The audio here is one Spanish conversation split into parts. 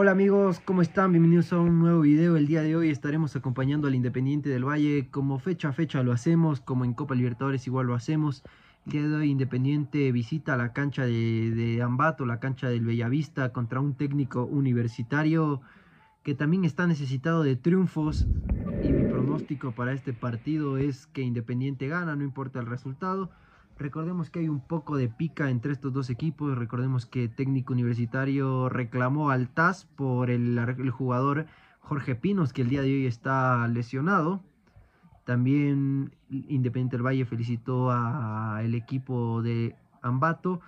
Hola amigos, ¿cómo están? Bienvenidos a un nuevo video. El día de hoy estaremos acompañando al Independiente del Valle. Como fecha a fecha lo hacemos, como en Copa Libertadores igual lo hacemos. El hoy Independiente visita la cancha de, de Ambato, la cancha del Bellavista, contra un técnico universitario que también está necesitado de triunfos. Y mi pronóstico para este partido es que Independiente gana, no importa el resultado. Recordemos que hay un poco de pica entre estos dos equipos. Recordemos que técnico universitario reclamó al TAS por el, el jugador Jorge Pinos, que el día de hoy está lesionado. También Independiente del Valle felicitó al equipo de Ambato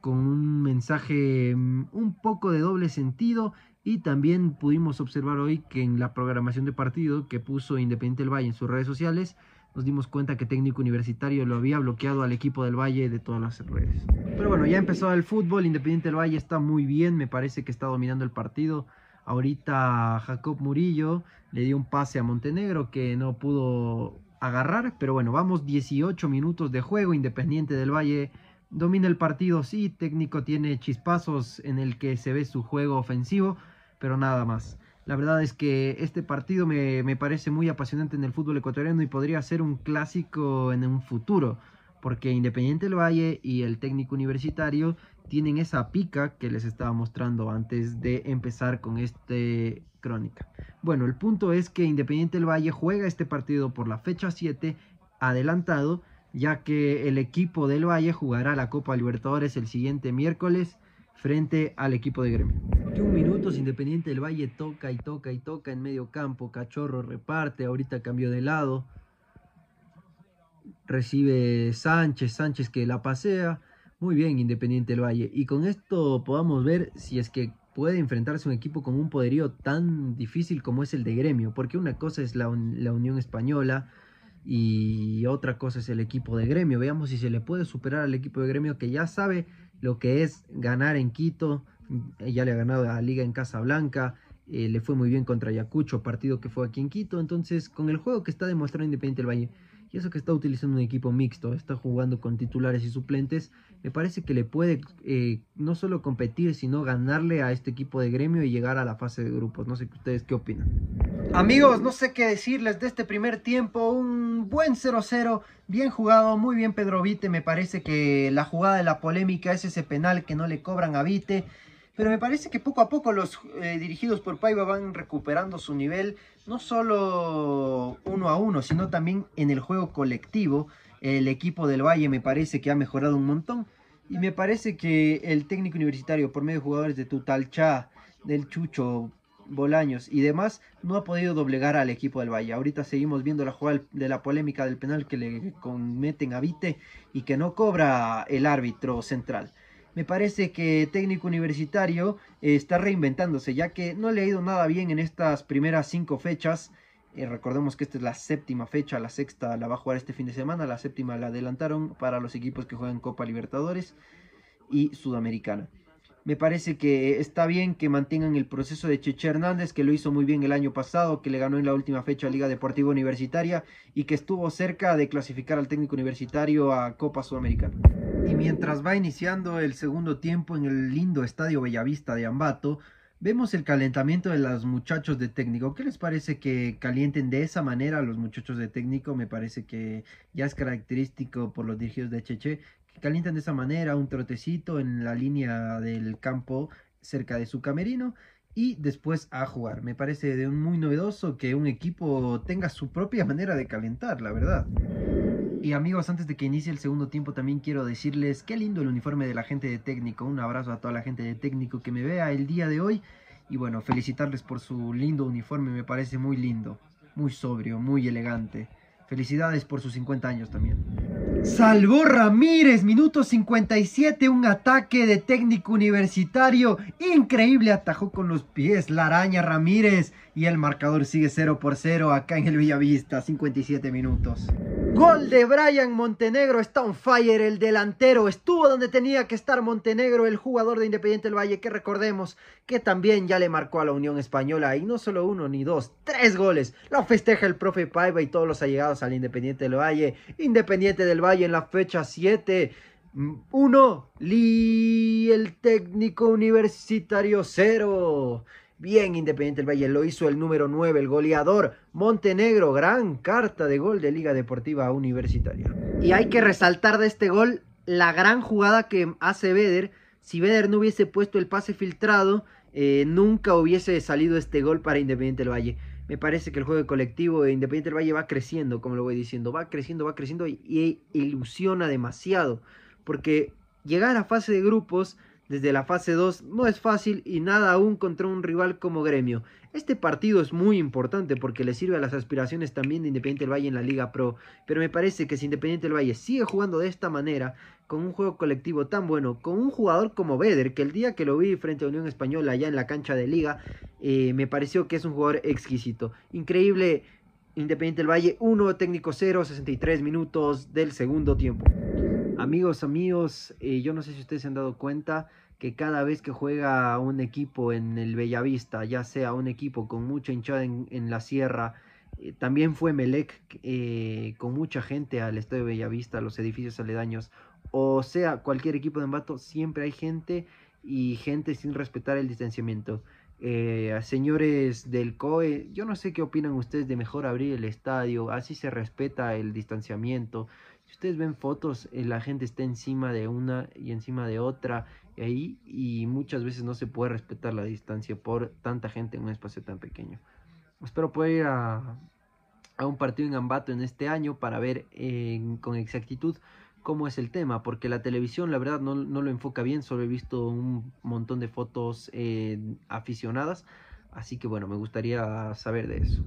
con un mensaje mm, un poco de doble sentido y también pudimos observar hoy que en la programación de partido que puso Independiente del Valle en sus redes sociales nos dimos cuenta que técnico universitario lo había bloqueado al equipo del Valle de todas las redes. Pero bueno, ya empezó el fútbol, Independiente del Valle está muy bien, me parece que está dominando el partido. Ahorita Jacob Murillo le dio un pase a Montenegro que no pudo agarrar, pero bueno, vamos 18 minutos de juego, Independiente del Valle domina el partido, sí, técnico tiene chispazos en el que se ve su juego ofensivo, pero nada más. La verdad es que este partido me, parece muy apasionante en el fútbol ecuatoriano y podría ser un clásico en un futuro, porque Independiente del Valle y el técnico universitario tienen esa pica que les estaba mostrando antes de empezar con este crónica. Bueno, el punto es que Independiente del Valle juega este partido por la fecha 7 adelantado, ya que el equipo del Valle jugará la Copa Libertadores el siguiente miércoles frente al equipo de Gremio. Un minutos, Independiente del Valle toca y toca y toca en medio campo, Cachorro reparte, ahorita cambió de lado, recibe Sánchez, Sánchez que la pasea, muy bien Independiente del Valle, y con esto podamos ver si es que puede enfrentarse un equipo con un poderío tan difícil como es el de Gremio, porque una cosa es la, la Unión Española, y otra cosa es el equipo de gremio. Veamos si se le puede superar al equipo de gremio que ya sabe lo que es ganar en Quito, ya le ha ganado la liga en Casablanca, eh, le fue muy bien contra Ayacucho, partido que fue aquí en Quito. Entonces, con el juego que está demostrando Independiente del Valle, y eso que está utilizando un equipo mixto, está jugando con titulares y suplentes, me parece que le puede eh, no solo competir, sino ganarle a este equipo de gremio y llegar a la fase de grupos. No sé ustedes qué opinan. Amigos, no sé qué decirles de este primer tiempo, un buen 0-0, bien jugado, muy bien Pedro Vite, me parece que la jugada de la polémica es ese penal que no le cobran a Vite pero me parece que poco a poco los eh, dirigidos por Paiva van recuperando su nivel, no solo uno a uno, sino también en el juego colectivo. El equipo del Valle me parece que ha mejorado un montón. Y me parece que el técnico universitario, por medio de jugadores de Tutalcha, del Chucho, Bolaños y demás, no ha podido doblegar al equipo del Valle. Ahorita seguimos viendo la jugada de la polémica del penal que le cometen a Vite y que no cobra el árbitro central me parece que técnico universitario eh, está reinventándose, ya que no le ha ido nada bien en estas primeras cinco fechas. Eh, recordemos que esta es la séptima fecha, la sexta la va a jugar este fin de semana, la séptima la adelantaron para los equipos que juegan Copa Libertadores y Sudamericana. Me parece que está bien que mantengan el proceso de Cheche Hernández, que lo hizo muy bien el año pasado, que le ganó en la última fecha a Liga Deportiva Universitaria y que estuvo cerca de clasificar al técnico universitario a Copa Sudamericana. Y mientras va iniciando el segundo tiempo en el lindo estadio Bellavista de Ambato, vemos el calentamiento de los muchachos de técnico. ¿Qué les parece que calienten de esa manera a los muchachos de técnico? Me parece que ya es característico por los dirigidos de Cheche, que calienten de esa manera un trotecito en la línea del campo cerca de su camerino y después a jugar. Me parece de muy novedoso que un equipo tenga su propia manera de calentar, la verdad. Y amigos, antes de que inicie el segundo tiempo también quiero decirles qué lindo el uniforme de la gente de técnico. Un abrazo a toda la gente de técnico que me vea el día de hoy. Y bueno, felicitarles por su lindo uniforme, me parece muy lindo, muy sobrio, muy elegante. Felicidades por sus 50 años también. Salvó Ramírez, minuto 57, un ataque de técnico universitario. Increíble, atajó con los pies la araña Ramírez. Y el marcador sigue 0 por 0 acá en el Villavista, 57 minutos. Gol de Brian Montenegro, está on fire el delantero, estuvo donde tenía que estar Montenegro, el jugador de Independiente del Valle, que recordemos que también ya le marcó a la Unión Española, y no solo uno ni dos, tres goles, lo festeja el profe Paiva y todos los allegados al Independiente del Valle, Independiente del Valle en la fecha 7, 1, mm, el técnico universitario 0. Bien, Independiente del Valle lo hizo el número 9, el goleador Montenegro. Gran carta de gol de Liga Deportiva Universitaria. Y hay que resaltar de este gol la gran jugada que hace Beder. Si Beder no hubiese puesto el pase filtrado, eh, nunca hubiese salido este gol para Independiente del Valle. Me parece que el juego colectivo de Independiente del Valle va creciendo, como lo voy diciendo. Va creciendo, va creciendo y, y ilusiona demasiado. Porque llegar a la fase de grupos desde la fase 2 no es fácil y nada aún contra un rival como Gremio. Este partido es muy importante porque le sirve a las aspiraciones también de Independiente del Valle en la Liga Pro, pero me parece que si Independiente del Valle sigue jugando de esta manera, con un juego colectivo tan bueno, con un jugador como Beder, que el día que lo vi frente a Unión Española allá en la cancha de Liga, eh, me pareció que es un jugador exquisito. Increíble Independiente del Valle 1, técnico 0, 63 minutos del segundo tiempo. Amigos, amigos, eh, yo no sé si ustedes se han dado cuenta que cada vez que juega un equipo en el Bellavista, ya sea un equipo con mucha hinchada en, la sierra, eh, también fue Melec eh, con mucha gente al estadio Bellavista, los edificios aledaños, o sea, cualquier equipo de embato, siempre hay gente y gente sin respetar el distanciamiento. señores del COE, yo no sé qué opinan ustedes de mejor abrir el estadio, así se respeta el distanciamiento, ustedes ven fotos, eh, la gente está encima de una y encima de otra ahí y muchas veces no se puede respetar la distancia por tanta gente en un espacio tan pequeño. Espero poder ir a, un partido en Ambato en este año para ver eh, con exactitud cómo es el tema, porque la televisión la verdad no, lo enfoca bien, solo he visto un montón de fotos eh, aficionadas. Así que bueno, me gustaría saber de eso.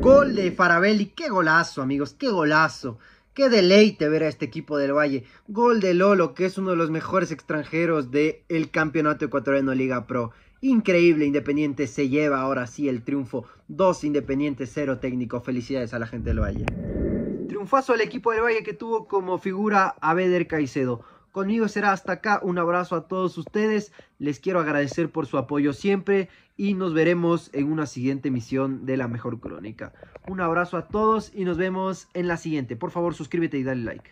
Gol de Farabelli, qué golazo amigos, qué golazo. Qué deleite ver a este equipo del Valle. Gol de Lolo, que es uno de los mejores extranjeros del Campeonato Ecuatoriano Liga Pro. Increíble, Independiente se lleva ahora sí el triunfo. Dos Independientes, cero técnico. Felicidades a la gente del Valle. Triunfazo al equipo del Valle que tuvo como figura a Beder Caicedo. Conmigo será hasta acá. Un abrazo a todos ustedes. Les quiero agradecer por su apoyo siempre y nos veremos en una siguiente emisión de La Mejor Crónica. Un abrazo a todos y nos vemos en la siguiente. Por favor, suscríbete y dale like.